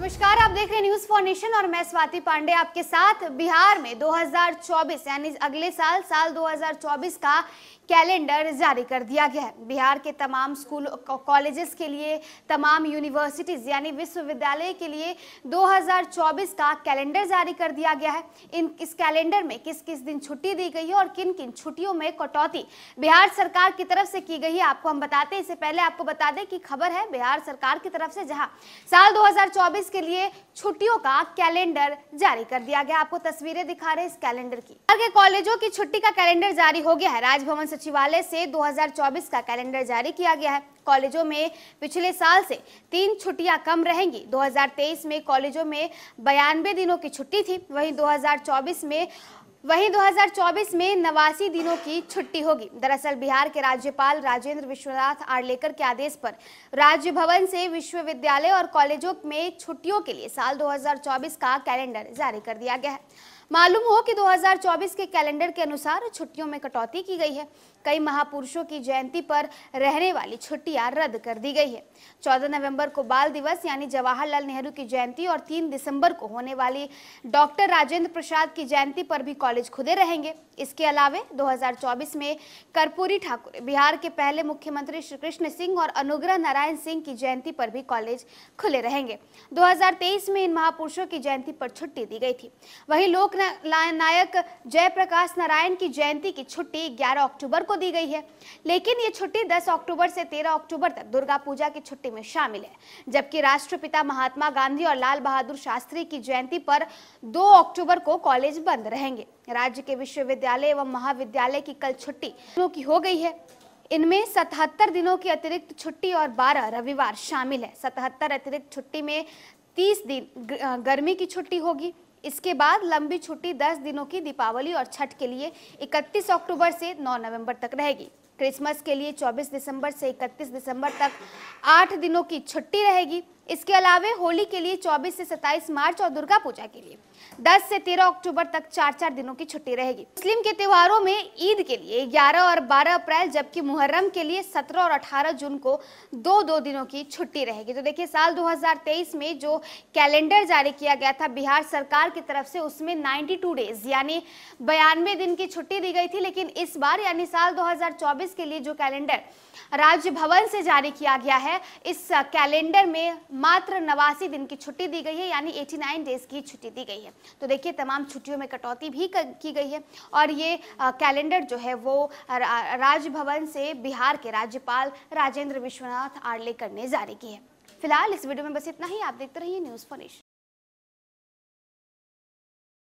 नमस्कार आप देख रहे हैं न्यूज फॉर नेशन और मैं स्वाति पांडे आपके साथ बिहार में 2024 यानी अगले साल साल 2024 का कैलेंडर जारी कर दिया गया है बिहार के तमाम स्कूल कॉलेजेस के लिए तमाम यूनिवर्सिटीज़ यानी विश्वविद्यालय के लिए 2024 का कैलेंडर जारी कर दिया गया है इन इस कैलेंडर में किस किस दिन छुट्टी दी गई है और किन किन छुट्टियों में कटौती बिहार सरकार की तरफ से की गई है आपको हम बताते हैं इससे पहले आपको बता दें कि खबर है बिहार सरकार की तरफ से जहाँ साल दो के लिए छुट्टियों का कैलेंडर जारी कर दिया गया आपको तस्वीरें दिखा रहे इस कैलेंडर की आगे कॉलेजों की छुट्टी का कैलेंडर जारी हो गया है राजभवन सचिवालय से 2024 का कैलेंडर जारी किया गया है कॉलेजों में पिछले साल से तीन छुट्टियां कम रहेंगी 2023 में कॉलेजों में बयानवे दिनों की छुट्टी थी वहीं 2024 में वहीं 2024 में नवासी दिनों की छुट्टी होगी दरअसल बिहार के राज्यपाल राजेंद्र विश्वनाथ आर्लेकर के आदेश पर राज्य भवन से विश्वविद्यालय और कॉलेजों में छुट्टियों के लिए साल 2024 का कैलेंडर जारी कर दिया गया है मालूम हो कि 2024 के कैलेंडर के अनुसार छुट्टियों में कटौती की गई है कई महापुरुषों की जयंती पर रहने वाली छुट्टियां रद्द कर दी गई है 14 नवंबर को बाल दिवस यानी जवाहरलाल नेहरू की जयंती और 3 दिसंबर को होने वाली डॉक्टर राजेंद्र प्रसाद की जयंती पर भी कॉलेज खुदे रहेंगे इसके अलावे 2024 में कर्पूरी ठाकुर बिहार के पहले मुख्यमंत्री श्री कृष्ण सिंह और अनुग्रह नारायण सिंह की जयंती पर भी कॉलेज खुले रहेंगे दो में इन महापुरुषों की जयंती पर छुट्टी दी गई थी वही लोक नायक जयप्रकाश नारायण की जयंती की छुट्टी 11 अक्टूबर को दी गई है लेकिन ये छुट्टी 10 अक्टूबर से 13 अक्टूबर तक दुर्गा पूजा की छुट्टी में शामिल है जबकि राष्ट्रपिता महात्मा गांधी और लाल बहादुर शास्त्री की जयंती पर 2 अक्टूबर को कॉलेज बंद रहेंगे राज्य के विश्वविद्यालय एवं महाविद्यालय की कल छुट्टी की हो गई है इनमें 77 दिनों की अतिरिक्त छुट्टी और 12 रविवार शामिल है 77 अतिरिक्त छुट्टी में 30 दिन गर्मी की छुट्टी होगी इसके बाद लंबी छुट्टी 10 दिनों की दीपावली और छठ के लिए 31 अक्टूबर से 9 नवंबर तक रहेगी क्रिसमस के लिए 24 दिसंबर से 31 दिसंबर तक आठ दिनों की छुट्टी रहेगी इसके अलावे होली के लिए 24 से 27 मार्च और दुर्गा पूजा के लिए 10 से 13 अक्टूबर तक चार चार दिनों की छुट्टी रहेगी मुस्लिम के त्योहारों में ईद के लिए 11 और 12 अप्रैल जबकि मुहर्रम के लिए 17 और 18 जून को दो दो दिनों की छुट्टी रहेगी तो देखिए साल 2023 में जो कैलेंडर जारी किया गया था बिहार सरकार की तरफ से उसमें नाइन्टी डेज यानी बयानवे दिन की छुट्टी दी गई थी लेकिन इस बार यानी साल दो 2024 के लिए जो कैलेंडर राज्य भवन से जारी किया गया है इस कैलेंडर में मात्र नवासी दिन की छुट्टी दी गई है यानी 89 डेज की छुट्टी दी गई है तो देखिए तमाम छुट्टियों में कटौती भी कर, की गई है और ये कैलेंडर जो है वो राजभवन से बिहार के राज्यपाल राजेंद्र विश्वनाथ आर्लेकर ने जारी की है फिलहाल इस वीडियो में बस इतना ही आप देखते रहिए न्यूज़ फॉर